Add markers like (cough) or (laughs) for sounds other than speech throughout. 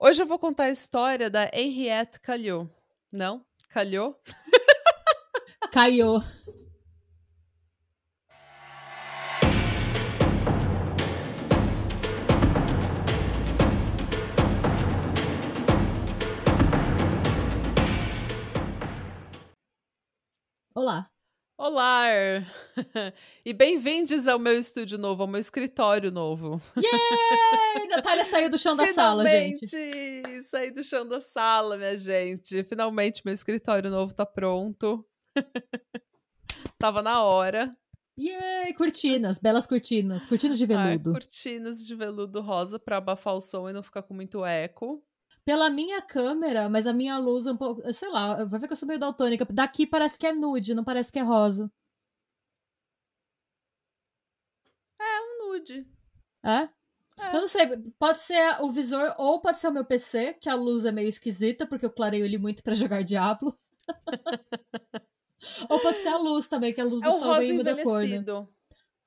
Hoje eu vou contar a história da Henriette Calhou. Não? Calhou? Caiu. Olá. Olá! (laughs) E bem-vindos ao meu estúdio novo, ao meu escritório novo. Yeah! Natália saiu do chão da sala, gente. Saí do chão da sala, minha gente. Finalmente, meu escritório novo tá pronto. (laughs) Tava na hora. Yay! Cortinas, belas cortinas, cortinas de veludo. Ai, cortinas de veludo rosa para abafar o som e não ficar com muito eco pela minha câmera, mas a minha luz um pouco. Sei lá, vai ver que eu sou meio daltônica. Daqui parece que é nude, não parece que é rosa. É, um nude. É? É. Eu não sei, pode ser o visor ou pode ser o meu PC, que a luz é meio esquisita, porque eu clarei ele muito para jogar Diablo. (laughs) ou pode ser a luz também, que a luz é do é sol vem muda a cor. Né?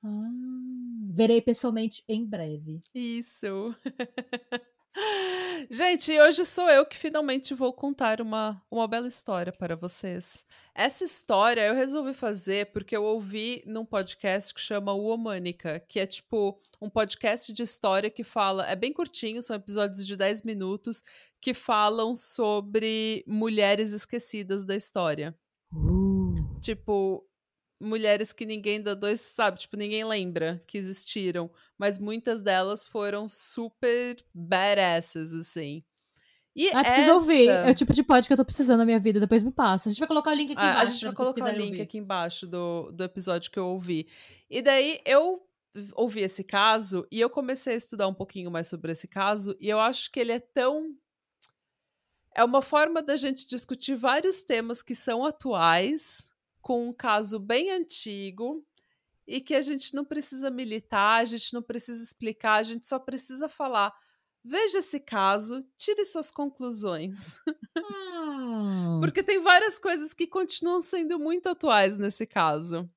Ah, verei pessoalmente em breve. Isso. (laughs) Gente, hoje sou eu que finalmente vou contar uma, uma bela história para vocês. Essa história eu resolvi fazer porque eu ouvi num podcast que chama Womânica, que é tipo um podcast de história que fala. É bem curtinho, são episódios de 10 minutos que falam sobre mulheres esquecidas da história. Uh. Tipo, mulheres que ninguém da dois sabe, tipo, ninguém lembra que existiram, mas muitas delas foram super badasses, assim. E ah, preciso essa... ouvir. É o tipo de pod que eu tô precisando na minha vida, depois me passa. A gente vai colocar o link aqui ah, embaixo. A gente vai colocar o link ouvir. aqui embaixo do, do episódio que eu ouvi. E daí eu ouvi esse caso e eu comecei a estudar um pouquinho mais sobre esse caso, e eu acho que ele é tão é uma forma da gente discutir vários temas que são atuais com um caso bem antigo e que a gente não precisa militar, a gente não precisa explicar, a gente só precisa falar. Veja esse caso, tire suas conclusões. (laughs) Hum. Porque tem várias coisas que continuam sendo muito atuais nesse caso.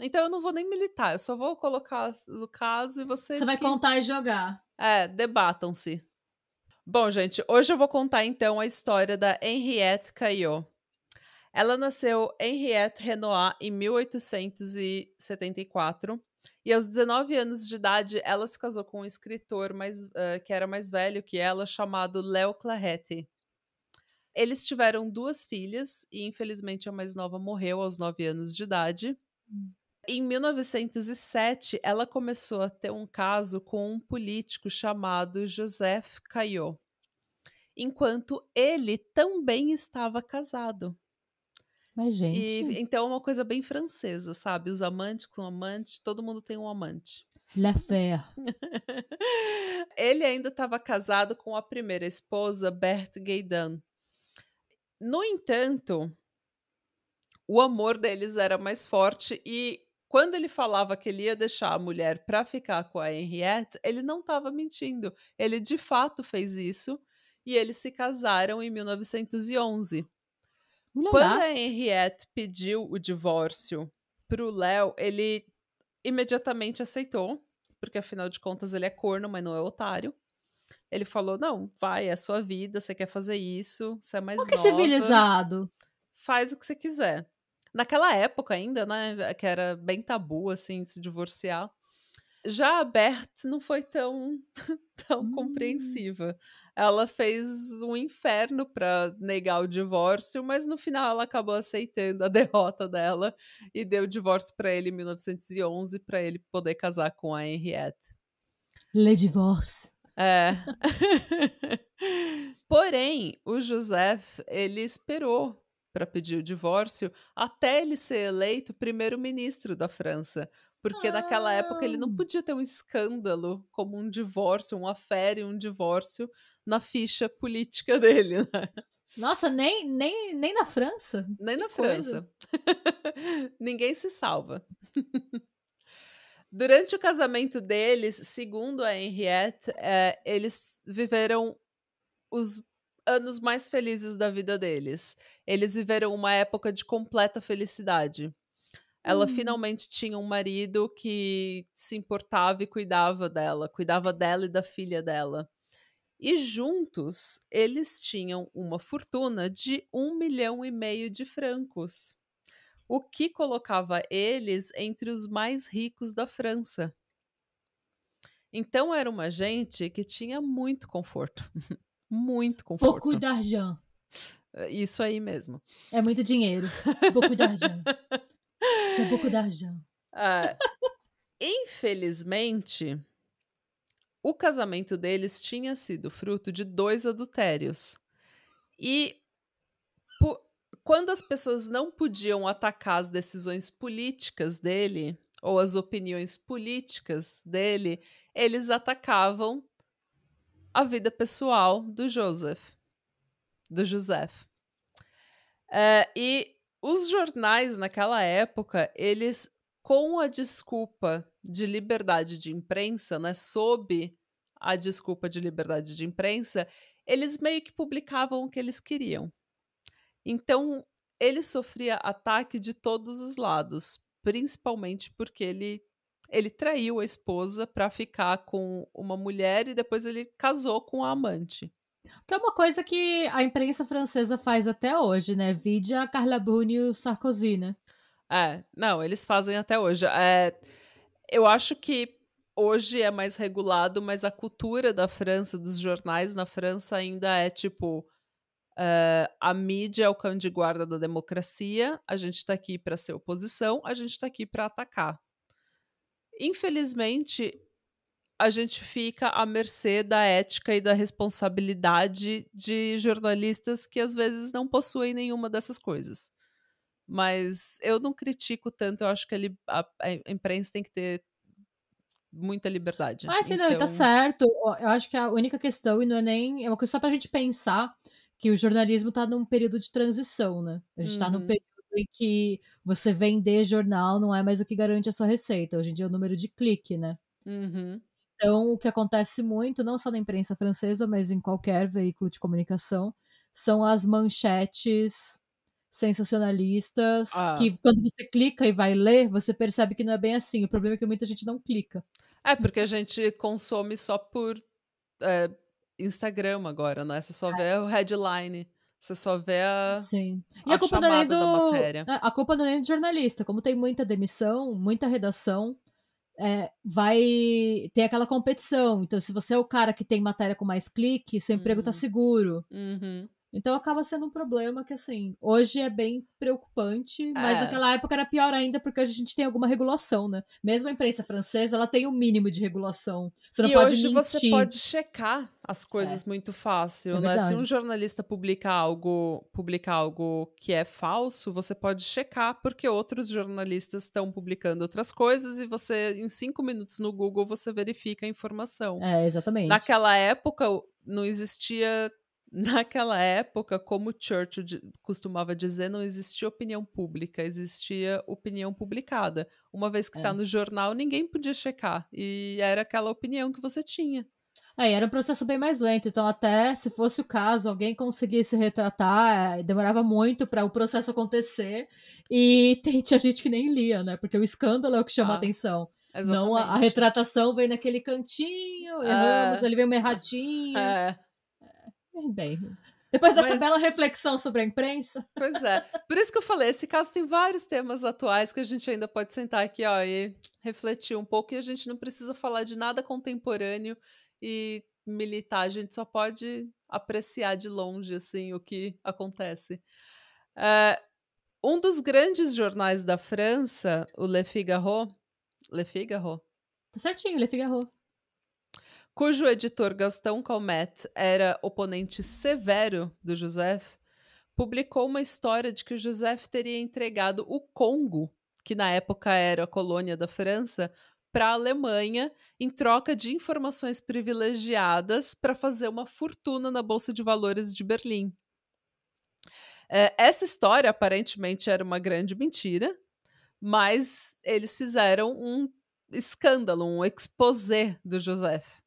Então eu não vou nem militar, eu só vou colocar o caso e vocês. Você vai que... contar e jogar. É, debatam-se. Bom, gente, hoje eu vou contar então a história da Henriette Caillot. Ela nasceu Henriette Renoir em 1874 e aos 19 anos de idade ela se casou com um escritor mais, uh, que era mais velho que ela, chamado Léo Claretti. Eles tiveram duas filhas e infelizmente a mais nova morreu aos 9 anos de idade. Em 1907, ela começou a ter um caso com um político chamado Joseph Caillot, enquanto ele também estava casado. Mas, gente. E, então é uma coisa bem francesa, sabe? Os amantes com amante, todo mundo tem um amante. La Faire. (laughs) Ele ainda estava casado com a primeira esposa, Berthe Gueidan. No entanto, o amor deles era mais forte e quando ele falava que ele ia deixar a mulher para ficar com a Henriette, ele não estava mentindo. Ele de fato fez isso e eles se casaram em 1911. Não Quando dá. a Henriette pediu o divórcio pro Léo, ele imediatamente aceitou, porque afinal de contas ele é corno, mas não é otário. Ele falou: não, vai, é a sua vida, você quer fazer isso, você é mais Como nova. que civilizado. Faz o que você quiser. Naquela época ainda, né, que era bem tabu, assim, se divorciar. Já a Bert não foi tão, (laughs) tão hum. compreensiva. Ela fez um inferno para negar o divórcio, mas no final ela acabou aceitando a (laughs) derrota dela e deu o divórcio para ele em 1911 para ele poder casar com a Henriette. Le divorce. É. (laughs) Porém, o Joseph, ele esperou para pedir o divórcio até ele ser eleito primeiro-ministro da França. Porque ah. naquela época ele não ah! podia ter um escândalo como um divórcio, um afério, um divórcio na ficha política (laughs) dele, né? Nossa, nem, nem, nem na França? Nem que na coisa. França. (laughs) Ninguém se salva. Durante o casamento deles, segundo a Henriette, é, eles viveram os anos mais felizes da vida deles. Eles viveram uma época de completa felicidade. Ela hum. finalmente tinha um marido que se importava e cuidava dela, cuidava dela e da filha dela. E juntos eles tinham uma fortuna de um milhão e meio de francos, o que colocava eles entre os mais ricos da França. Então era uma gente que tinha muito conforto. (laughs) Muito conforto. Pouco d'argent. É, isso aí mesmo. É muito dinheiro. Pouco d'argent. Já pouco d'argent. Ah, infelizmente, o casamento deles tinha sido fruto de dois adultérios. E quando as pessoas não podiam atacar as decisões políticas dele ou as opiniões políticas dele, eles atacavam a vida pessoal do Joseph. Do Joseph. É, e os jornais naquela época, eles, com a desculpa de liberdade de imprensa, né, sob a desculpa de liberdade de imprensa, eles meio que publicavam o que eles queriam. Então, ele sofria ataque de todos os lados, principalmente porque ele ele traiu a esposa para ficar com uma mulher e depois ele casou com a amante. Que é uma coisa que a imprensa francesa faz até hoje, né? Vide a Carla Bruni e o Sarkozy, né? É, não, eles fazem até hoje. É, eu acho que hoje é mais regulado, mas a cultura da França, dos jornais na França ainda é tipo. É, a mídia é o cão de guarda da democracia, a gente está aqui para ser oposição, a gente está aqui para atacar infelizmente, a gente fica à mercê da ética e da responsabilidade de jornalistas que às vezes não possuem nenhuma dessas coisas. Mas eu não critico tanto, eu acho que ele, a, a imprensa tem que ter muita liberdade. Mas ah, sim, tá então... não, tá certo. Eu acho que a única questão, e não é nem. É uma coisa só pra gente pensar que o jornalismo tá num período de transição, né? A gente uhum. tá num uhum. período que você vender jornal não é mais o que garante a sua receita. Hoje em dia é o número de clique, né? Uhum. Então, o que acontece muito, não só na imprensa francesa, mas em qualquer veículo de comunicação, são as manchetes sensacionalistas ah. que quando você clica e vai ler, você percebe que não é bem assim. O problema é que muita gente não clica. É, porque a gente consome só por é, Instagram agora, né? Você só é. vê o headline. Você só vê a. Sim. E a, a culpa não é do, da matéria. É, a culpa não é do jornalista. Como tem muita demissão, muita redação, é, vai ter aquela competição. Então, se você é o cara que tem matéria com mais clique, seu uhum. emprego tá uhum. seguro. Uhum. Então acaba sendo um problema que, assim, hoje é bem preocupante, mas é. naquela época era pior ainda, porque hoje a gente tem alguma regulação, né? Mesmo a imprensa francesa, ela tem o um mínimo de regulação. Você não e pode hoje mentir. você pode checar as coisas é. muito fácil, é né? Se um jornalista publicar algo, publicar algo que é falso, você pode checar, porque outros jornalistas estão publicando outras coisas e você, em cinco minutos no Google, você verifica a informação. É, exatamente. Naquela época, não existia Naquela época, como Churchill costumava dizer, não existia opinião pública, existia opinião publicada. Uma vez que está é. no jornal, ninguém podia checar. E era aquela opinião que você tinha. Aí é, era um processo bem mais lento, então até se fosse o caso, alguém conseguisse retratar, é, demorava muito para o processo acontecer. E (laughs) tem, tinha gente que nem lia, né? Porque o escândalo é o que chama ah. a atenção. Exatamente. Não, a, a, retratação vem naquele cantinho, erramos, é. ele vem uma erradinha. É bem. Depois dessa Mas... bela reflexão sobre a imprensa. Pois é. Por isso que eu falei, esse caso tem vários temas atuais que a gente ainda pode sentar aqui ó, e refletir um pouco. E a gente não precisa falar de nada contemporâneo e militar. A gente só pode apreciar de longe assim o que acontece. É, um dos grandes jornais da França, o Le Figaro... Le Figaro? Tá certinho, Le Figaro cujo editor Gastão Calmet era oponente severo do Joseph, publicou uma história de que o Joseph teria entregado o Congo, que na época era a colônia da França, para a Alemanha em troca de informações privilegiadas para fazer uma fortuna na Bolsa de Valores de Berlim. É, essa história aparentemente era uma grande mentira, mas eles fizeram um escândalo, um exposé do Joseph.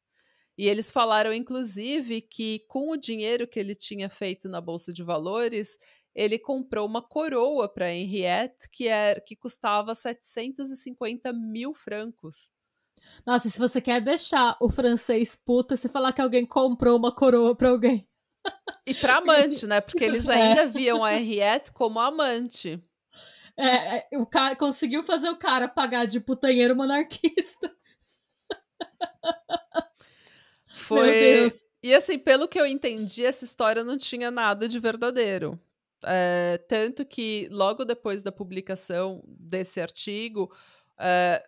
E eles falaram, inclusive, que com o dinheiro que ele tinha feito na Bolsa de Valores, ele comprou uma coroa para Henriette que, era, é, que custava 750 mil francos. Nossa, se você quer deixar o francês puta, é você falar que alguém comprou uma coroa para alguém. (laughs) E para amante, né? Porque eles (laughs) é. ainda é. viam a Henriette como amante. É, o cara conseguiu fazer o cara pagar de putanheiro monarquista. (laughs) Foi. E assim, pelo que eu entendi, essa história não tinha nada de verdadeiro. É, tanto que logo depois da publicação desse artigo, é,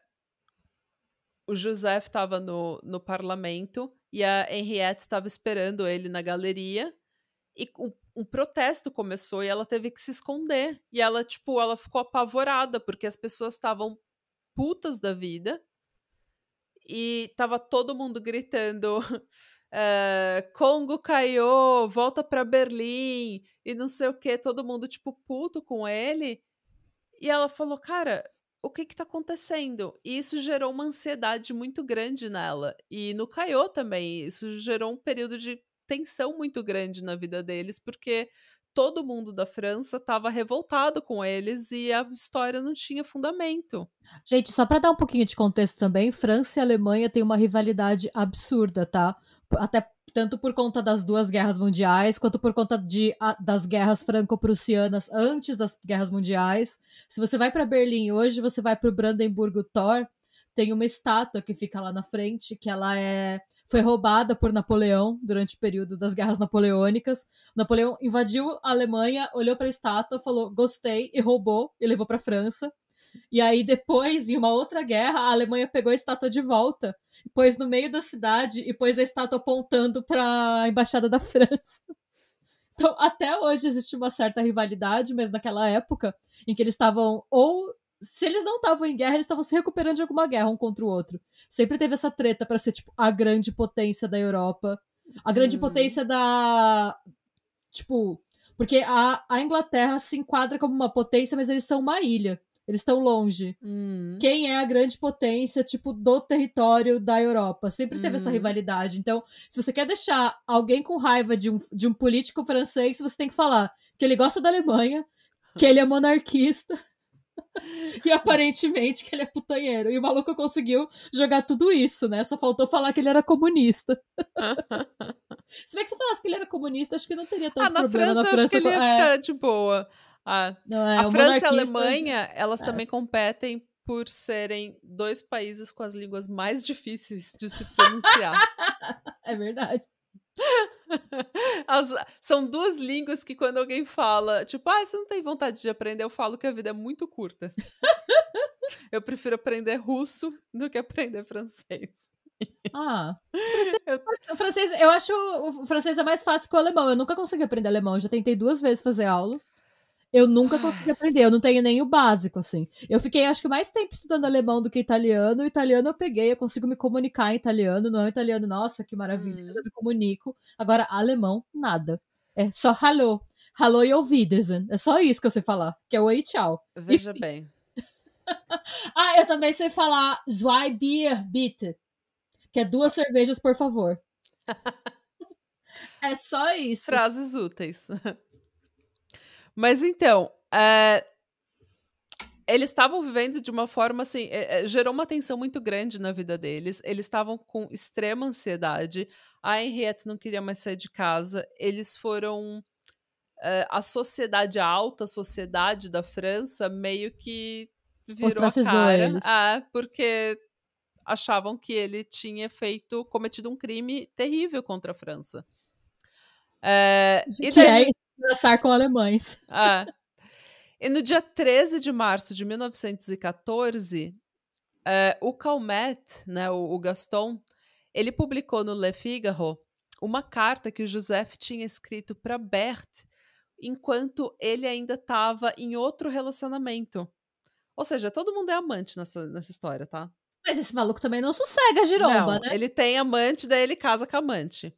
o José estava no, no parlamento e a Henriette estava esperando ele na galeria. E um, um protesto começou e ela teve que se esconder. E ela, tipo, ela ficou apavorada, porque as pessoas estavam putas da vida e tava todo mundo gritando uh, (laughs) Congo caiu, volta para Berlim e não sei o que, todo mundo tipo puto com ele. E ela falou, cara, o que que tá acontecendo? E isso gerou uma ansiedade muito grande nela e no Caio também. Isso gerou um período de tensão muito grande na vida deles porque todo mundo da França estava revoltado com eles e a história não tinha fundamento. Gente, só para dar um pouquinho de contexto também, França e Alemanha têm uma rivalidade absurda, tá? Até tanto por conta das duas guerras mundiais, quanto por conta de, a, das guerras franco-prussianas antes das guerras mundiais. Se você vai para Berlim hoje, você vai para o Brandenburgo Tor, tem uma estátua que fica lá na frente, que ela é foi roubada por Napoleão durante o período das guerras napoleônicas. Napoleão invadiu a Alemanha, olhou para a estátua, falou gostei e roubou e levou para a França. E aí, depois, em uma outra guerra, a Alemanha pegou a estátua de volta, pôs no meio da cidade e pôs a estátua apontando para a embaixada da (laughs) França. Então, até hoje existe uma certa rivalidade, mas naquela época em que eles estavam ou se eles não estavam em guerra, eles estavam se recuperando de alguma guerra um contra o outro. Sempre teve essa treta para ser, tipo, a grande potência da Europa. A grande hum. potência da. Tipo. Porque a, a Inglaterra se enquadra como uma potência, mas eles são uma ilha. Eles estão longe. Hum. Quem é a grande potência, tipo, do território da Europa? Sempre teve hum. essa uhum. rivalidade. Então, se você quer deixar alguém com raiva de um, de um político francês, você tem que falar que ele gosta da Alemanha, que ele é monarquista e aparentemente que ele é putanheiro. E o maluco conseguiu jogar tudo isso, né? Só faltou falar que ele era comunista. (laughs) Se bem que você falasse que ele era comunista, acho que não teria ah, tanto ah, na problema França, na França. Acho que ele ia ficar é. de boa. Ah, não, é, a França e a Alemanha, é. elas é. também competem por serem dois países com as línguas mais difíceis de se pronunciar. (laughs) é verdade. (laughs) As, são duas línguas que quando alguém fala, tipo, ah, você não tem vontade de aprender, eu falo que a vida é muito curta. (laughs) eu prefiro aprender russo do que aprender francês. Ah, francês, eu... É francês, eu acho o francês é mais fácil que o alemão. Eu nunca consegui aprender alemão, já tentei duas vezes fazer aula. Eu nunca consegui aprender, eu não tenho nem o básico, assim. Eu fiquei, acho que, mais tempo estudando alemão do que italiano. O italiano eu peguei, eu consigo me comunicar em italiano. Não é italiano, nossa, que maravilha, hum. eu me comunico. Agora, alemão, nada. É só hallo. Hallo e ouvidesen. É só isso que eu sei falar, que é oi e tchau. Veja bem. (laughs) ah, eu também sei falar zwei Bier, bitte. Que é duas cervejas, por favor. (laughs) é só isso. Frases úteis. Mas então, é, eles estavam vivendo de uma forma assim, é, gerou uma tensão muito grande na vida deles. Eles estavam com extrema ansiedade. A Henriette não queria mais sair de casa. Eles foram é, a sociedade a alta, sociedade da França, meio que virou a cara, eles. É, porque achavam que ele tinha feito cometido um crime terrível contra a França. É, que daí... é Dançar com alemães. Ah. E no dia 13 de março de 1914, eh, o Calmet, né, o, o Gaston, ele publicou no Le Figaro uma carta que o Joseph tinha escrito para Bert, enquanto ele ainda estava em outro relacionamento. Ou seja, todo mundo é amante nessa, nessa história, tá? Mas esse maluco também não sossega a giromba, não, né? Ele tem amante, daí ele casa com a amante.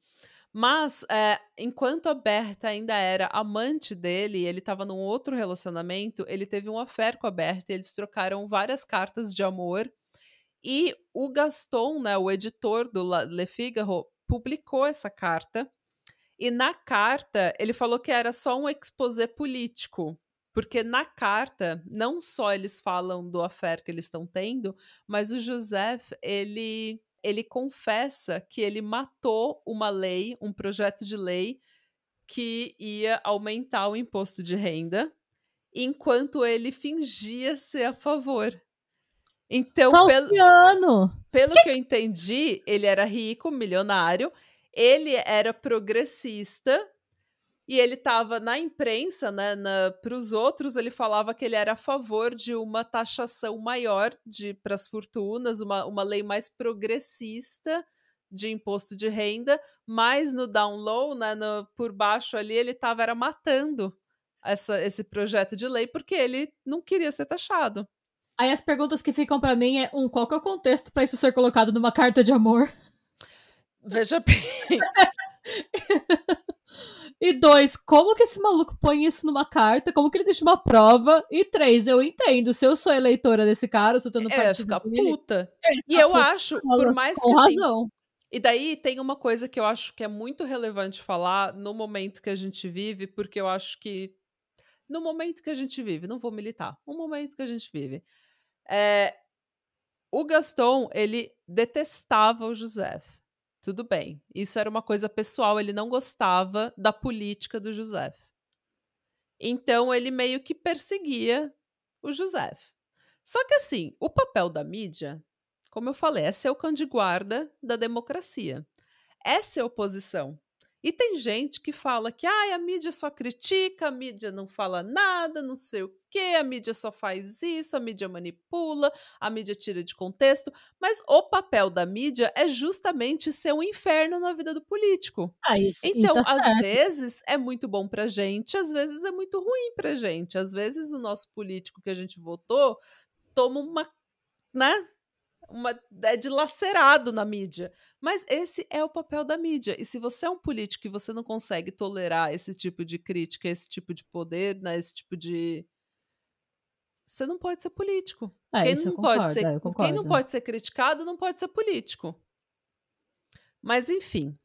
Mas, é, enquanto a Berta ainda era amante dele, ele estava num outro relacionamento, ele teve um affair com a Berta, eles trocaram várias cartas de amor. E o Gaston, né, o editor do Le Figaro, publicou essa carta. E na carta, ele falou que era só um exposé político, porque na carta, não só eles falam do affair que eles estão tendo, mas o Joseph, ele ele confessa que ele matou uma lei, um projeto de lei que ia aumentar o imposto de renda, enquanto ele fingia ser a favor. Então, pelo, pelo que... que eu entendi, ele era rico, milionário, ele era progressista, e ele estava na imprensa, né, para os outros, ele falava que ele era a favor de uma taxação maior para as fortunas, uma, uma lei mais progressista de imposto de renda, mas no down low, né, no, por baixo ali, ele estava era matando essa, esse projeto de lei porque ele não queria ser taxado. Aí as perguntas que ficam para mim é um qual que é o contexto para isso ser colocado numa carta de amor? Veja bem. (laughs) E dois, como que esse maluco põe isso numa carta? Como que ele deixa uma prova? E três, eu entendo. Se eu sou eleitora desse cara, se eu tô no é, partido dele, puta. É, e tá eu acho, tá por mais com que assim, razão. Assim, e daí tem uma coisa que eu acho que é muito relevante falar no momento que a gente vive, porque eu acho que no momento que a gente vive, não vou militar, no momento que a gente vive, é, o Gaston ele detestava o José tudo bem. Isso era uma coisa pessoal, ele não gostava da política do José. Então ele meio que perseguia o José. Só que assim, o papel da mídia, como eu falei, é ser o candiguarda da democracia. Essa é a oposição e tem gente que fala que ah, a mídia só critica, a mídia não fala nada, não sei o quê, a mídia só faz isso, a mídia manipula, a mídia tira de contexto. Mas o papel da mídia é justamente ser um inferno na vida do político. Ah, isso, então, tá às certo. vezes é muito bom pra gente, às vezes é muito ruim pra gente. Às vezes o nosso político que a gente votou toma uma né? uma, é dilacerado na mídia. Mas esse é o papel da mídia. E se você é um político e você não consegue tolerar esse tipo de crítica, esse tipo de poder, né, esse tipo de. Você não pode ser político. É, quem, é, não concordo, pode ser, é, quem não pode ser criticado não pode ser político. Mas, enfim.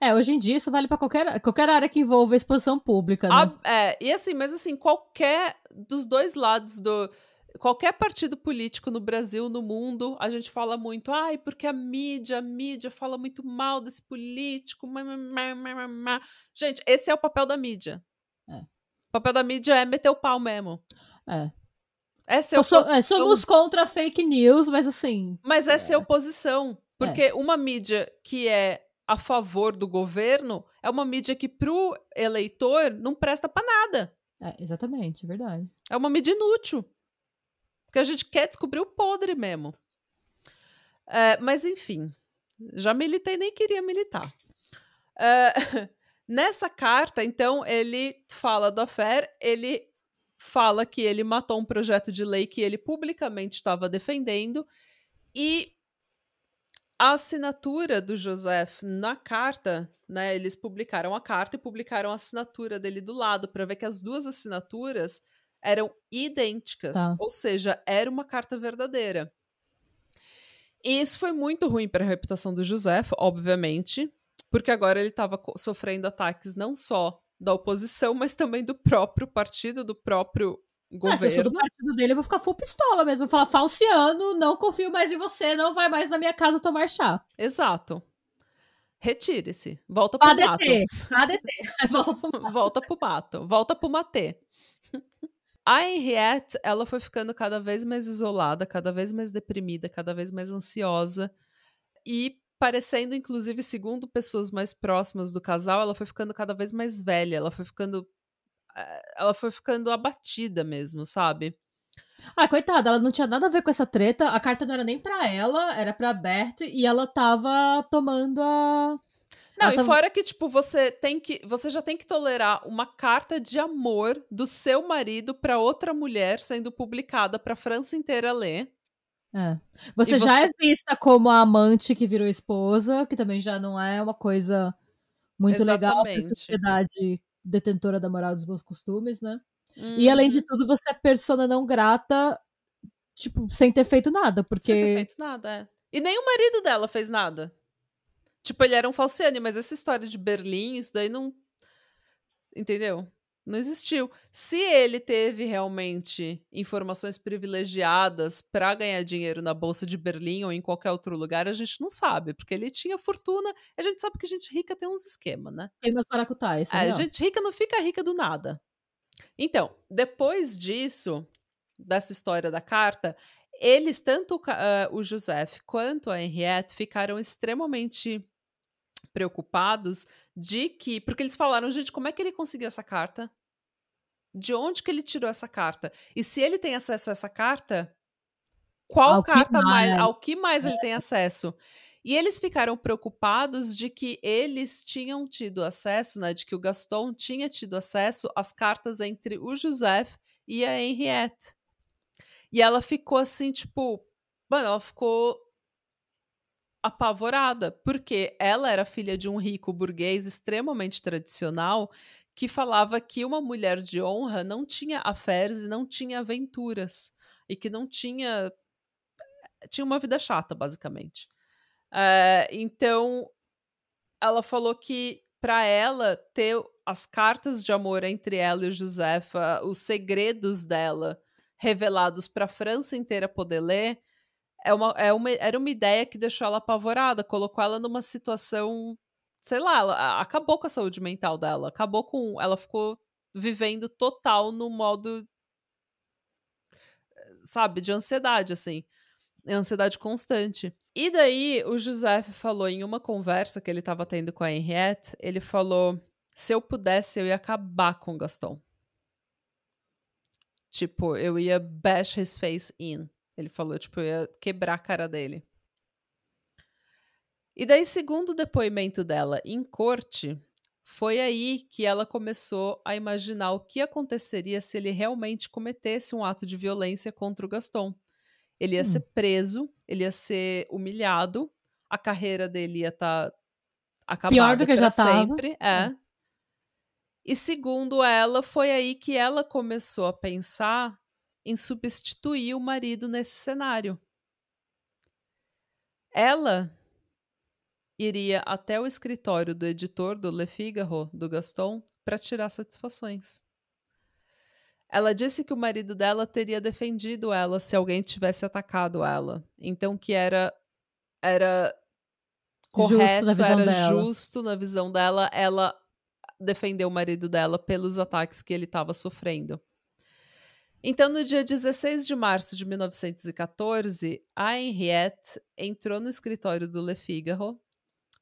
É, hoje em dia isso vale para qualquer, qualquer área que envolva exposição pública, né? A, é, e assim, mas assim, qualquer dos dois lados do, qualquer partido político no Brasil, no mundo, a gente fala muito, ai, porque a mídia, a mídia fala muito mal desse político. Má, má, má, gente, esse é o papel da mídia. É. O papel da mídia é meter o pau mesmo. É. Essa é sou é, somos contra fake news, mas assim. Mas essa é, é oposição. É. Porque uma mídia que é a favor do governo é uma mídia que, pro eleitor, não presta para nada. É, exatamente, verdade. É uma mídia inútil. Porque a gente quer descobrir o podre mesmo. É, mas, enfim, já militei, nem queria militar. É, (laughs) nessa carta, então, ele fala do Affair, ele fala que ele matou um projeto de lei que ele publicamente estava defendendo e a assinatura do Joseph na carta, né? Eles publicaram a carta e publicaram a assinatura dele do lado para ver que as duas assinaturas eram idênticas, tá. ou seja, era uma carta verdadeira. E isso foi muito ruim para a reputação do José, obviamente, porque agora ele estava sofrendo ataques não só da oposição, mas também do próprio partido, do próprio governo. Ah, se eu sou do partido dele, eu vou ficar full pistola mesmo. Vou falar, falciano, não confio mais em você, não vai mais na minha casa tomar chá. Exato. Retire-se. Volta pro ADT, mato. ADT. (laughs) Volta pro mato. (laughs) Volta pro mato. Volta pro matê. (laughs) A Henriette, ela foi ficando cada vez mais isolada, cada vez mais deprimida, cada vez mais ansiosa. E parecendo, inclusive, segundo pessoas mais próximas do casal, ela foi ficando cada vez mais velha, ela foi ficando. Eh, ela foi ficando abatida mesmo, sabe? Ah, coitada, ela não tinha nada a ver com essa treta. A carta não era nem pra ela, era pra Bert, e ela tava tomando a não, e tá fora que, tipo, você tem que. Você já tem que tolerar uma carta de amor do seu marido para outra mulher sendo publicada pra França inteira ler. É. Você e já você... é vista como a amante que virou esposa, que também já não é uma coisa muito Exatamente. legal pra sociedade detentora da moral dos bons costumes, né? Hum. E além de uhum. tudo, você é persona não grata, tipo, sem ter feito nada, porque. Sem ter feito nada, é. E nem o marido dela fez nada. Tipo, ele era um falciane, mas essa história de Berlim, isso daí não. Entendeu? Não existiu. Se ele teve realmente informações privilegiadas para ganhar dinheiro na Bolsa de Berlim ou em qualquer outro lugar, a gente não sabe, porque ele tinha fortuna. A gente sabe que gente rica tem uns esquemas, né? Tem umas paracutais. É, a é, gente rica não fica rica do nada. Então, depois disso, dessa história da carta, eles, tanto uh, o Joseph quanto a Henriette, ficaram extremamente preocupados de que. Porque eles falaram, gente, como é que ele conseguiu essa carta? De onde que ele tirou essa carta? E se ele tem acesso a essa carta, qual ao carta mais? mais? Ao que mais é. ele tem é. acesso? E eles ficaram preocupados de que eles tinham tido acesso, né? De que o Gaston tinha tido acesso às cartas entre o Joseph e a Henriette. E ela ficou assim, tipo. Mano, ela ficou apavorada, porque ela era filha de um rico burguês extremamente tradicional que falava que uma mulher de honra não tinha afers e não tinha aventuras e que não tinha tinha uma vida chata basicamente. É, então ela falou que para ela ter as cartas de amor entre ela e Josefa, os segredos dela revelados para a França inteira poder ler, é uma, é uma, era uma ideia que deixou ela apavorada, colocou ela numa situação, sei lá, ela, acabou com a saúde mental dela, acabou com. Ela ficou vivendo total no modo, sabe, de ansiedade, assim. Ansiedade constante. E daí o José falou em uma conversa que ele estava tendo com a Henriette, ele falou: se eu pudesse, eu ia acabar com o Gaston. Tipo, eu ia bash his face in. Ele falou, tipo, eu ia quebrar a cara dele. E daí, segundo o depoimento dela em corte, foi aí que ela começou a imaginar o que aconteceria se ele realmente cometesse um ato de violência contra o Gaston. Ele ia hum. ser preso, ele ia ser humilhado, a carreira dele ia estar tá acabada Pior do que já sempre. Tava. É. é. E segundo ela, foi aí que ela começou a pensar em substituir o marido nesse cenário. Ela iria até o escritório do editor do Le Figaro, do Gaston, para tirar satisfações. Ela disse que o marido dela teria defendido ela se alguém tivesse atacado ela. Então que era era correto, justo era dela. justo na visão dela ela defender o marido dela pelos ataques que ele estava sofrendo. Então, no dia 16 de março de 1914, a Henriette entrou no escritório do Le Figaro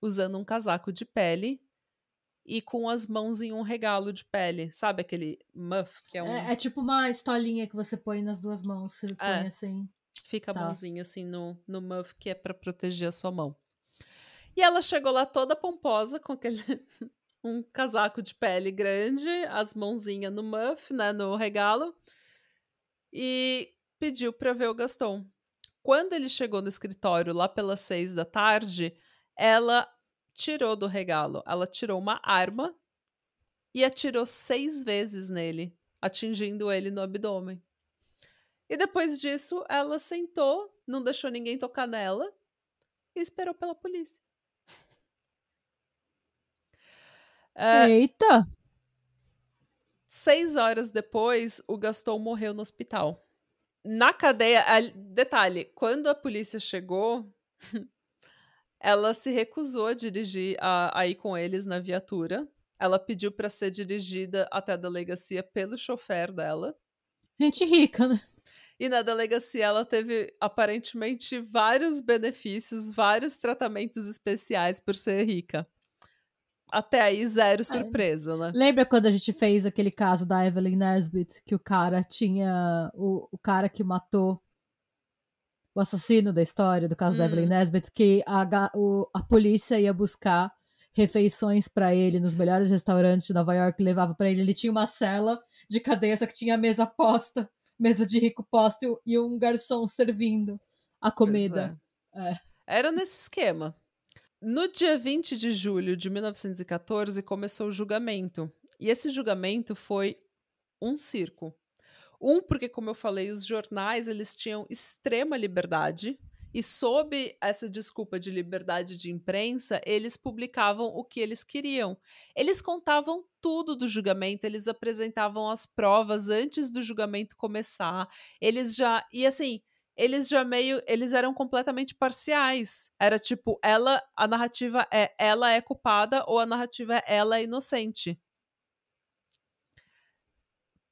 usando um casaco de pele e com as mãos em um regalo de pele. Sabe aquele muff? Que é, é um... é, é tipo uma estolinha que você põe nas duas mãos, você é. põe assim. Fica tá. a mãozinha assim no, no muff, que é para proteger a sua mão. E ela chegou lá toda pomposa, com aquele (laughs) um casaco de pele grande, as mãozinhas no muff, né, no regalo e pediu para ver o Gaston. Quando ele chegou no escritório lá pelas seis da tarde, ela tirou do regalo, ela tirou uma arma e atirou seis vezes nele, atingindo ele no abdômen. E depois disso, ela sentou, não deixou ninguém tocar nela e esperou pela polícia. (laughs) É... Eita! Seis horas depois, o Gaston morreu no hospital. Na cadeia, a, detalhe, quando a polícia chegou, (laughs) ela se recusou a dirigir, a, a ir com eles na viatura. Ela pediu para ser dirigida até a delegacia pelo chofer dela. Gente rica, né? E na delegacia ela teve aparentemente vários benefícios, vários tratamentos especiais por ser rica. Até aí, zero é. surpresa, né? Lembra quando a gente fez aquele caso da Evelyn Nesbit, que o cara tinha. O, o cara que matou o assassino da história, do caso hum. da Evelyn hum. Nesbit, que a, o, a polícia ia buscar refeições para ele nos melhores restaurantes de Nova York, levava para ele. Ele tinha uma cela de cadeia, só que tinha a mesa posta, mesa de rico posta e, e um garçom servindo a comida. É. Era nesse esquema. No dia 20 de julho de 1914 começou o julgamento. E esse julgamento foi um circo. Um, porque, como eu falei, os jornais eles tinham extrema liberdade e sob essa desculpa de liberdade de imprensa, eles publicavam o que eles queriam. Eles contavam tudo do julgamento, eles apresentavam as provas antes do julgamento começar. Eles já. E assim, eles já meio. Eles eram completamente parciais. Era tipo, ela. A narrativa é ela é culpada ou a narrativa é ela é inocente.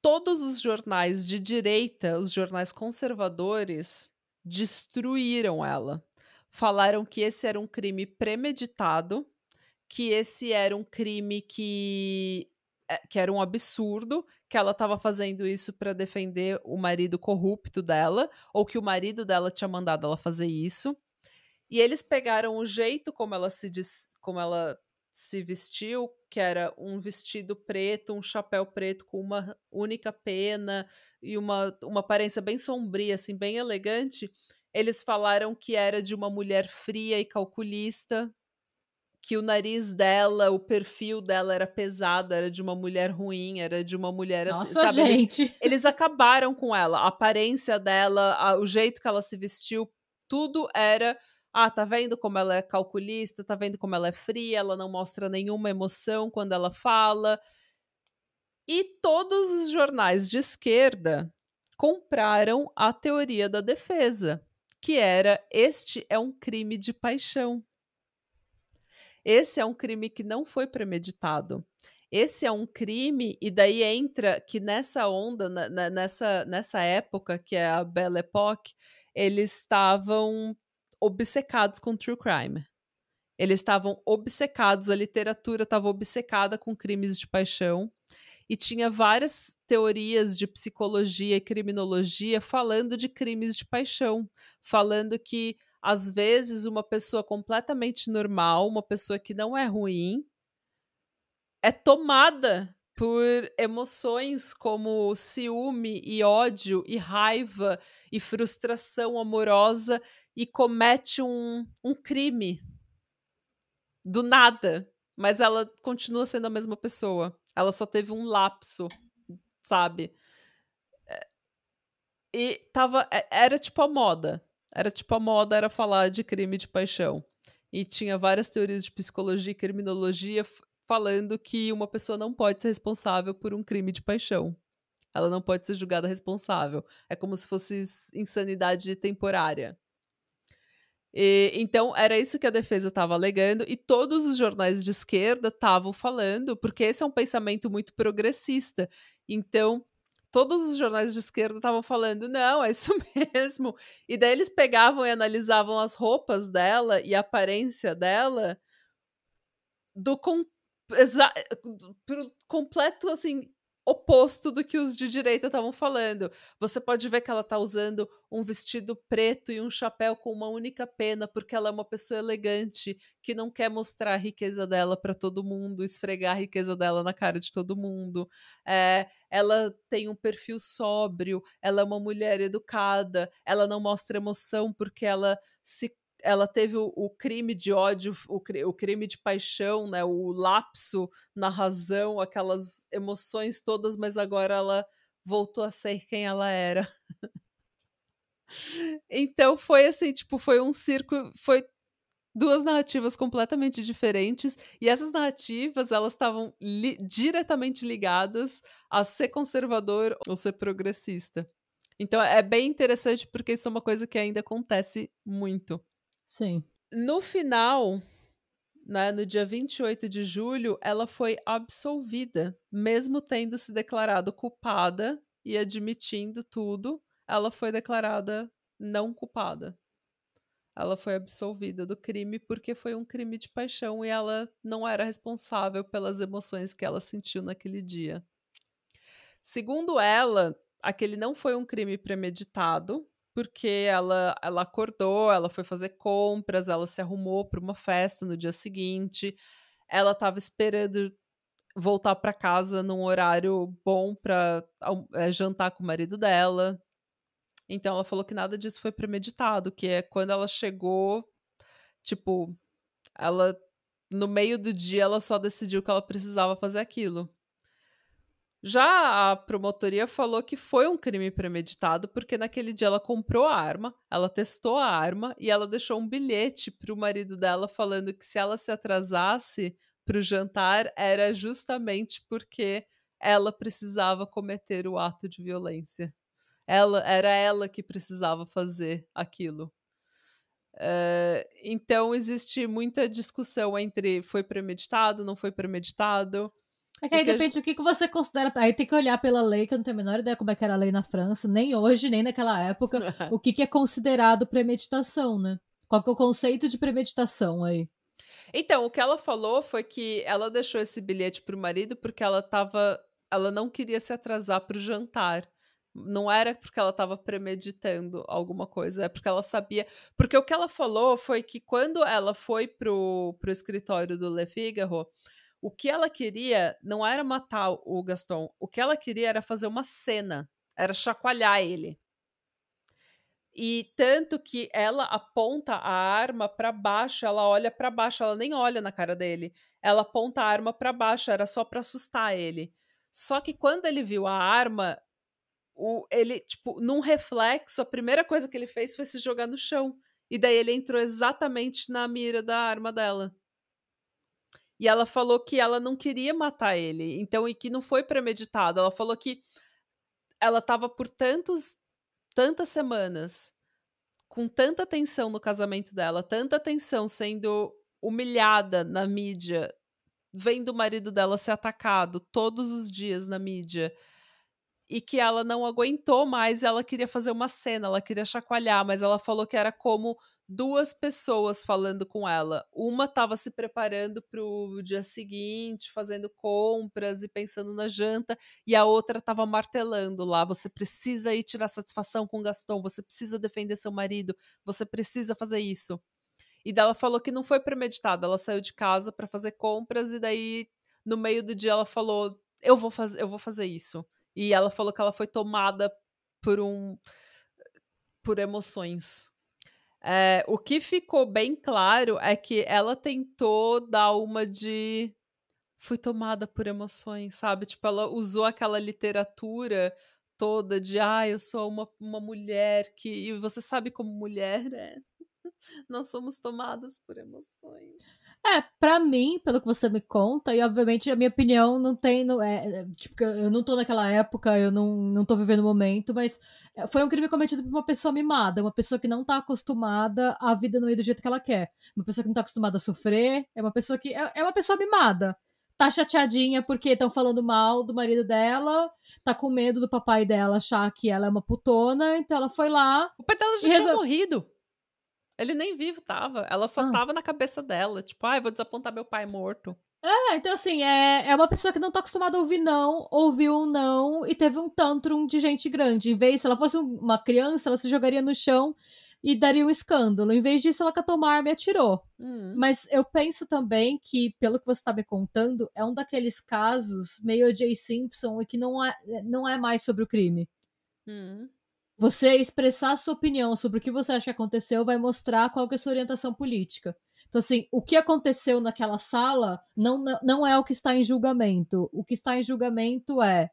Todos os jornais de direita, os jornais conservadores, destruíram ela. Falaram que esse era um crime premeditado, que esse era um crime que eh, que era um absurdo que ela estava fazendo isso para defender o marido corrupto dela, ou que o marido dela tinha mandado ela fazer isso. E eles pegaram o jeito como ela se como ela se vestiu, que era um vestido preto, um chapéu preto com uma única pena e uma, uma aparência bem sombria, assim, bem elegante. Eles falaram que era de uma mulher fria e calculista, que o nariz dela, o perfil dela era pesado, era de uma mulher ruim, era de uma mulher assim, Nossa, assim, sabe? Gente. Eles, (laughs) eles, acabaram com ela, a aparência dela, a, o jeito que ela se vestiu, tudo era ah, tá vendo como ela é calculista, tá vendo como ela é fria, ela não mostra nenhuma emoção quando ela fala. E todos os jornais de esquerda compraram a teoria da defesa, que era este é um crime de paixão. Esse é um crime que não foi premeditado. Esse é um crime, e daí entra que nessa onda, na, na, nessa, nessa época, que é a Belle Époque, eles estavam obcecados com true crime. Eles estavam obcecados, a literatura estava obcecada com crimes de paixão. E tinha várias teorias de psicologia e criminologia falando de crimes de paixão, falando que às vezes uma pessoa completamente normal, uma pessoa que não é ruim, é tomada por emoções como ciúme e ódio e raiva e frustração amorosa e comete um, um crime do nada, mas ela continua sendo a mesma pessoa. Ela só teve um lapso, sabe? É, e tava é, era tipo a moda. Era tipo a moda era falar de crime de paixão. E tinha várias teorias de psicologia e criminologia falando que uma pessoa não pode ser responsável por um crime de paixão. Ela não pode ser julgada responsável. É como se fosse insanidade temporária. E, então, era isso que a defesa estava alegando, e todos os jornais de esquerda estavam falando, porque esse é um pensamento muito progressista. Então, todos os jornais de esquerda estavam falando, não, é isso (laughs) mesmo. E daí eles pegavam e analisavam as roupas dela e a aparência dela do com, pro completo, assim, oposto do que os de direita estavam falando. Você pode ver que ela está usando um vestido preto e um chapéu com uma única pena, porque ela é uma pessoa elegante que não quer mostrar a riqueza dela para todo mundo, esfregar a riqueza dela na cara de todo mundo. É, ela tem um perfil sóbrio, ela é uma mulher educada, ela não mostra emoção porque ela se ela teve o, o, crime de ódio, o, o crime de paixão, né? O lapso na razão, aquelas emoções todas, mas agora ela voltou a ser quem ela era. (laughs) então foi assim, tipo, foi um circo, foi duas narrativas completamente diferentes e essas narrativas elas estavam li diretamente ligadas a ser conservador ou ser progressista. Então é bem interessante porque isso é uma coisa que ainda acontece muito. Sim. No final, né, no dia 28 de julho, ela foi absolvida, mesmo tendo se declarado culpada e admitindo tudo, ela foi declarada não culpada. Ela foi absolvida do crime porque foi um crime de paixão e ela não era responsável pelas emoções que ela sentiu naquele dia. Segundo ela, aquele não foi um crime premeditado, porque ela, ela acordou, ela foi fazer compras, ela se arrumou para uma festa no dia seguinte, ela estava esperando voltar para casa num horário bom para é, eh, jantar com o marido dela. Então ela falou que nada disso foi premeditado, que é quando ela chegou, tipo, ela no meio do dia ela só decidiu que ela precisava fazer aquilo. Já a promotoria falou que foi um crime premeditado porque naquele dia ela comprou a arma, ela testou a arma e ela deixou um bilhete para o marido dela falando que se ela se atrasasse para o jantar era justamente porque ela precisava cometer o ato de violência. Ela era ela que precisava fazer aquilo. Uh, então existe muita discussão entre foi premeditado, não foi premeditado. É que aí depende do que, que você considera. Aí tem que olhar pela lei, que eu não tenho a menor ideia como é que era a lei na França, nem hoje, nem naquela época, (laughs) o que, que é considerado premeditação, né? Qual que é o conceito de premeditação aí? Então, o que ela falou foi que ela deixou esse bilhete pro marido porque ela tava. Ela não queria se atrasar pro jantar. Não era porque ela estava premeditando alguma coisa, é porque ela sabia. Porque o que ela falou foi que quando ela foi pro, pro escritório do Le Figaro, o que ela queria não era matar o Gaston, o que ela queria era fazer uma cena, era chacoalhar ele. E tanto que ela aponta a arma para baixo, ela olha para baixo, ela nem olha na cara dele. Ela aponta a arma para baixo, era só para assustar ele. Só que quando ele viu a arma, o, ele, tipo, num reflexo, a primeira coisa que ele fez foi se jogar no chão. E daí ele entrou exatamente na mira da arma dela. E ela falou que ela não queria matar ele, então e que não foi premeditado. Ela falou que ela estava por tantos tantas semanas com tanta tensão no casamento dela, tanta tensão sendo humilhada na mídia, vendo o marido dela ser atacado todos os dias na mídia e que ela não aguentou mais, ela queria fazer uma cena, ela queria chacoalhar, mas ela falou que era como duas pessoas falando com ela. Uma estava se preparando para o dia seguinte, fazendo compras e pensando na janta, e a outra estava martelando lá: você precisa ir tirar satisfação com Gaston, você precisa defender seu marido, você precisa fazer isso. E dela falou que não foi premeditado, ela saiu de casa para fazer compras e daí no meio do dia ela falou: eu vou, fazer eu vou fazer isso. E ela falou que ela foi tomada por um por emoções. É, o que ficou bem claro é que ela tentou dar uma de fui tomada por emoções, sabe? Tipo, ela usou aquela literatura toda de ah, eu sou uma, uma mulher que. E você sabe como mulher é. (laughs) Nós somos tomadas por emoções. É, pra mim, pelo que você me conta, e obviamente a minha opinião não tem. Não, é, é tipo, eu não tô naquela época, eu não, não tô vivendo o momento, mas é, foi um crime cometido por uma pessoa mimada, uma pessoa que não tá acostumada à vida não ir do jeito que ela quer. Uma pessoa que não tá acostumada a sofrer, é uma pessoa que. É, é uma pessoa mimada. Tá chateadinha porque estão falando mal do marido dela, tá com medo do papai dela achar que ela é uma putona, então ela foi lá. O pai dela já tinha morrido. Ele nem vivo tava. Ela só ah. tava na cabeça dela. Tipo, ai, ah, vou desapontar meu pai morto. É, então assim, é, é uma pessoa que não tá acostumada a ouvir não, ouviu um não e teve um tantrum de gente grande. Em vez, se ela fosse uma criança, ela se jogaria no chão e daria um escândalo. Em vez disso, ela catou uma arma e atirou. Hum. Mas eu penso também que, pelo que você tá me contando, é um daqueles casos meio O.J. Simpson e que não é, não é mais sobre o crime. Hum. Você expressar a sua opinião sobre o que você acha que aconteceu vai mostrar qual que é a sua orientação política. Então, assim, o que aconteceu naquela sala não, não é o que está em julgamento. O que está em julgamento é.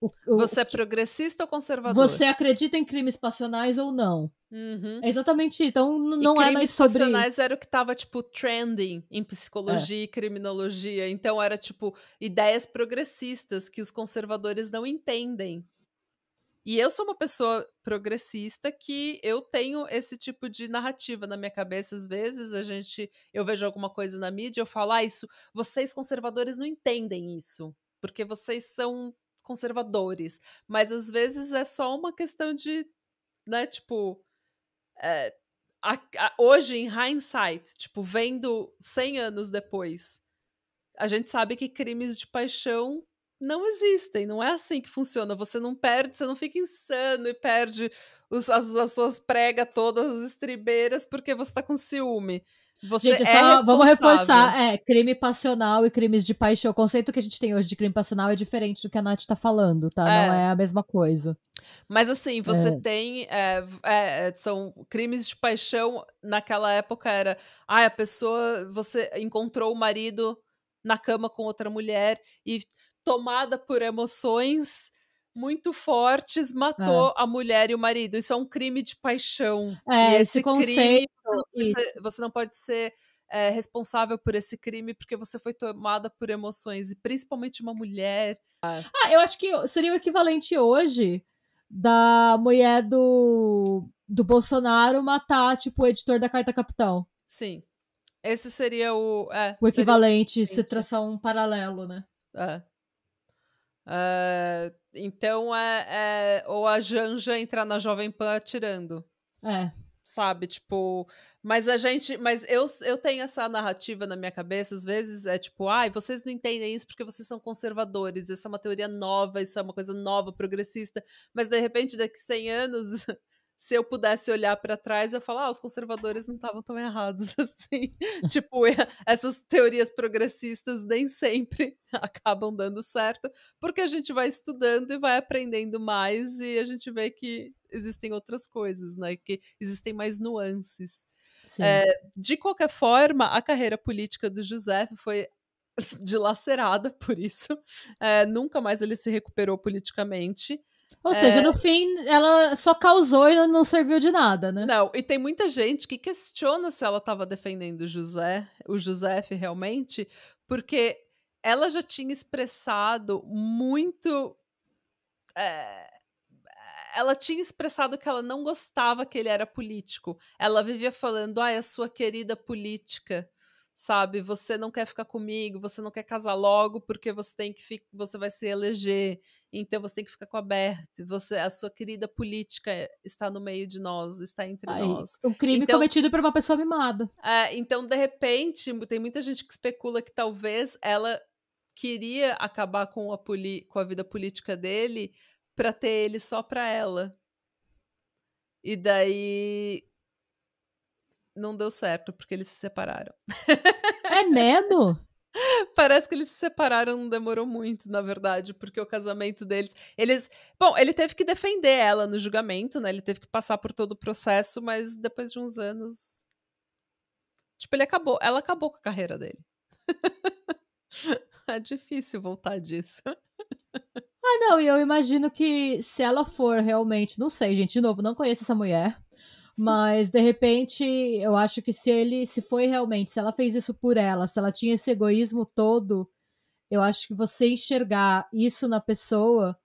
O, o, você é progressista ou conservador? Você acredita em crimes passionais ou não? Uhum. É exatamente. Então, não é mais sobre. Crimes passionais era o que estava tipo, trending em psicologia é. e criminologia. Então, era, tipo, ideias progressistas que os conservadores não entendem. E eu sou uma pessoa progressista que eu tenho esse tipo de narrativa na minha cabeça. Às vezes a gente, eu vejo alguma coisa na mídia, eu falo, ah, isso, vocês conservadores não entendem isso, porque vocês são conservadores. Mas às vezes é só uma questão de, né, tipo, é, a, a, hoje em hindsight, tipo, vendo 100 anos depois, a gente sabe que crimes de paixão não existem, não é assim que funciona. Você não perde, você não fica insano e perde os, as, as, suas pregas todas, as estribeiras, porque você tá com ciúme. Você gente, é só, vamos reforçar, é, crime passional e crimes de paixão. O conceito que a gente tem hoje de crime passional é diferente do que a Nath tá falando, tá? É. Não é a mesma coisa. Mas assim, você é. tem. É, é, é são crimes de paixão. Naquela época era. Ah, a pessoa. Você encontrou o marido na cama com outra mulher e tomada por emoções muito fortes, é. matou é. a mulher e o marido. Isso é um crime de paixão. É, e esse, esse conceito, crime, você não, ser, você não pode ser é, responsável por esse crime porque você foi tomada por emoções, e principalmente uma mulher. É. Ah, eu acho que seria o equivalente hoje da mulher do, do Bolsonaro matar, tipo, o editor da Carta Capital. Sim. Esse seria o. É, o equivalente, seria... se traçar um paralelo, né? É. Ah, então, é, é, ou a Janja entrar na Jovem Pan atirando. É. Sabe, tipo, mas a gente, mas eu, eu tenho essa narrativa na minha cabeça, às vezes é tipo, ai, ah, vocês não entendem isso porque vocês são conservadores, essa é uma teoria nova, isso é uma coisa nova, progressista, mas de repente daqui 100 anos (laughs) se eu pudesse olhar para trás, eu falar, ah, os conservadores não estavam tão errados (laughs) assim. (laughs) tipo, essas teorias progressistas nem sempre (laughs) acabam dando certo, porque a gente vai estudando e vai aprendendo mais e a gente vê que existem outras coisas, né? Que existem mais nuances. É, de qualquer forma, a carreira política do José foi dilacerada por isso. É, nunca mais ele se recuperou politicamente. Ou é... seja, no fim, ela só causou e não serviu de nada, né? Não, e tem muita gente que questiona se ela estava defendendo José, o José realmente, porque ela já tinha expressado muito. É, ela tinha expressado que ela não gostava que ele era político. Ela vivia falando, ai, ah, é a sua querida política sabe? Você não quer ficar comigo, você não quer casar logo porque você tem que ficar, você vai se eleger, então você tem que ficar com a Bert, você a sua querida política é, está no meio de nós, está entre Ai, nós. Um crime então, cometido por uma pessoa mimada. É, então de repente tem muita gente que especula que talvez ela queria acabar com a, com a vida política dele para ter ele só para ela. E daí não deu certo, porque eles se separaram. É mesmo? (laughs) Parece que eles se separaram, não demorou muito, na verdade, porque o casamento deles. Eles. Bom, ele teve que defender ela no julgamento, né? Ele teve que passar por todo o processo, mas depois de uns anos. Tipo, ele acabou. Ela acabou com a carreira dele. (laughs) é difícil voltar disso. Ah, não, e eu imagino que se ela for realmente. Não sei, gente, de novo, não conheço essa mulher. Mas, de repente, eu acho que se ele, se foi realmente, se ela fez isso por ela, se ela tinha esse egoísmo todo, eu acho que você enxergar isso na pessoa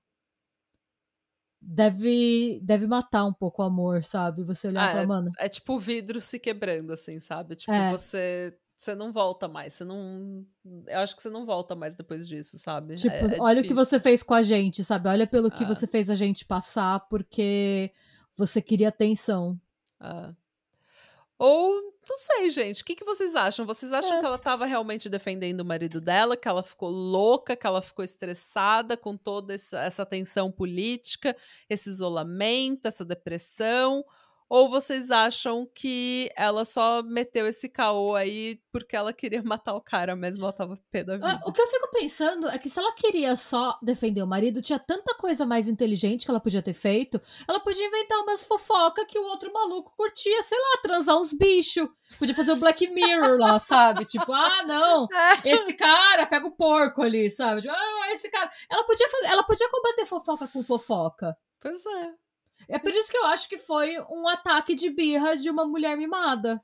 deve deve matar um pouco o amor, sabe? Você olhar ah, e é, mano. É, é tipo o vidro se quebrando, assim, sabe? Tipo, é. você. Você não volta mais, você não. Eu acho que você não volta mais depois disso, sabe? É, tipo, é, olha difícil. o que você fez com a gente, sabe? Olha pelo ah. que você fez a gente passar, porque você queria atenção. Ah. Ou, não sei, gente. O que, que vocês acham? Vocês acham é. que ela estava realmente defendendo o marido dela? Que ela ficou louca? Que ela ficou estressada com toda essa, essa tensão política, esse isolamento, essa depressão? Ou vocês acham que ela só meteu esse caô aí porque ela queria (laughs) matar o cara, mesmo ela tava pé da ah, vida? O que eu fico pensando é que se ela queria só defender o marido, tinha tanta coisa mais inteligente que ela podia ter feito. Ela podia inventar umas fofoca que o outro maluco curtia, sei lá, transar uns bichos. Podia fazer o Black Mirror lá, sabe? Tipo, ah, não, (laughs) é. esse cara pega o porco ali, sabe? Tipo, ah, esse cara. Ela podia fazer, ela podia combater fofoca com fofoca. Pois é. É por isso que eu acho que foi um ataque de birra de uma mulher mimada.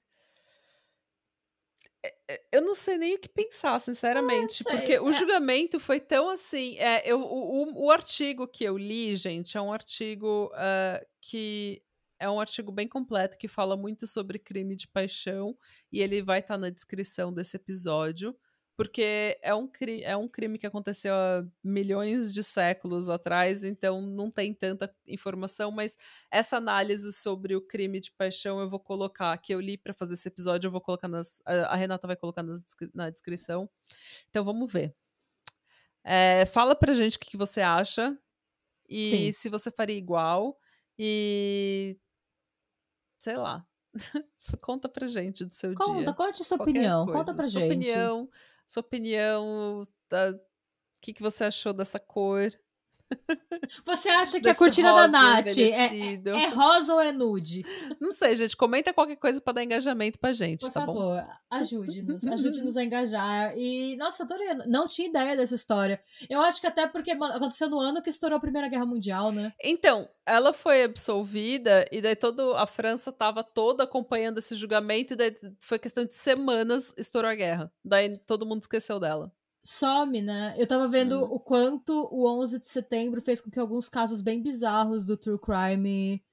É, é, eu não sei nem o que pensar, sinceramente, porque o é. julgamento foi tão assim. É, eu, o, o, artigo que eu li, gente, é um artigo uh, que é um artigo bem completo que fala muito sobre crime de paixão e ele vai estar tá na descrição desse episódio porque é um, crime, é um crime que aconteceu há milhões de séculos atrás, então não tem tanta informação, mas essa análise sobre o crime de paixão eu vou colocar, que eu li para fazer esse episódio, eu vou colocar nas. A Renata vai colocar nas, na descrição. Então vamos ver. É, fala pra gente o que, que você acha e Sim. se você faria igual e sei lá, (laughs) conta pra gente do seu conta, dia. Conta, é conte sua opinião, coisa. conta pra sua gente. Opinião, sua opinião, o que, que você achou dessa cor, você acha que a cortina da Nath é, é, é, rosa ou é nude? Não sei, gente. Comenta qualquer coisa para dar engajamento pra gente, Por tá favor, bom? ajude-nos. Ajude-nos a engajar. E, nossa, adorei. Não tinha ideia dessa história. Eu acho que até porque aconteceu no ano que estourou a Primeira Guerra Mundial, né? Então, ela foi absolvida e daí toda a França tava toda acompanhando esse julgamento e daí foi questão de semanas estourou a guerra. Daí todo mundo esqueceu dela some, né? Eu tava vendo hum. o quanto o 11 de setembro fez com que alguns casos bem bizarros do true crime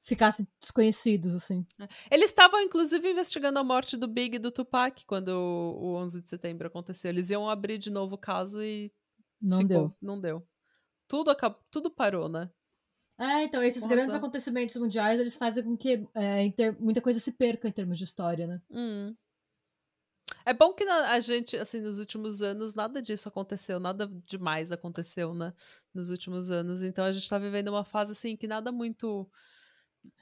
ficassem desconhecidos, assim. É. Eles estavam, inclusive, investigando a morte do Big e do Tupac quando o 11 de setembro aconteceu. Eles iam abrir de novo o caso e. Não ficou, deu. Não deu. Tudo, acabou, tudo parou, né? É, então, esses grandes acontecimentos mundiais, eles fazem com que é, muita coisa se perca em termos de história, né? Hum. É bom que a gente, assim, nos últimos anos, nada disso aconteceu, nada demais aconteceu, né? Nos últimos anos. Então a gente tá vivendo uma fase, assim, que nada muito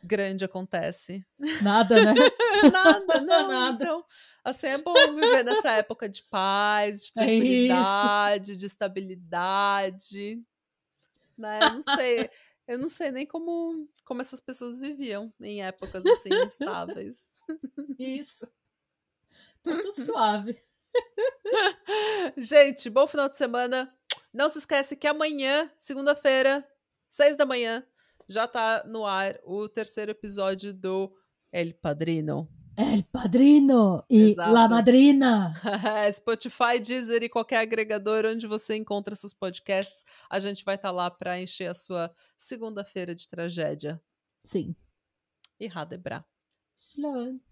grande acontece. Nada, né? (laughs) nada, (laughs) não. nada. Então, assim, é bom viver nessa época de paz, de é tranquilidade, é de estabilidade. Né? Eu não sei. Eu não sei nem como, como essas pessoas viviam em épocas assim (laughs) estáveis. Isso. Tá tudo (laughs) suave. Gente, bom final de semana. Não se esquece que amanhã, segunda-feira, seis da manhã, já tá no ar o terceiro episódio do El Padrino. El Padrino e Exato. La Madrina. (laughs) Spotify, Deezer e qualquer agregador onde você encontra seus podcasts. A gente vai estar tá lá para encher a sua segunda-feira de tragédia. Sim. E Radebra. Sloan.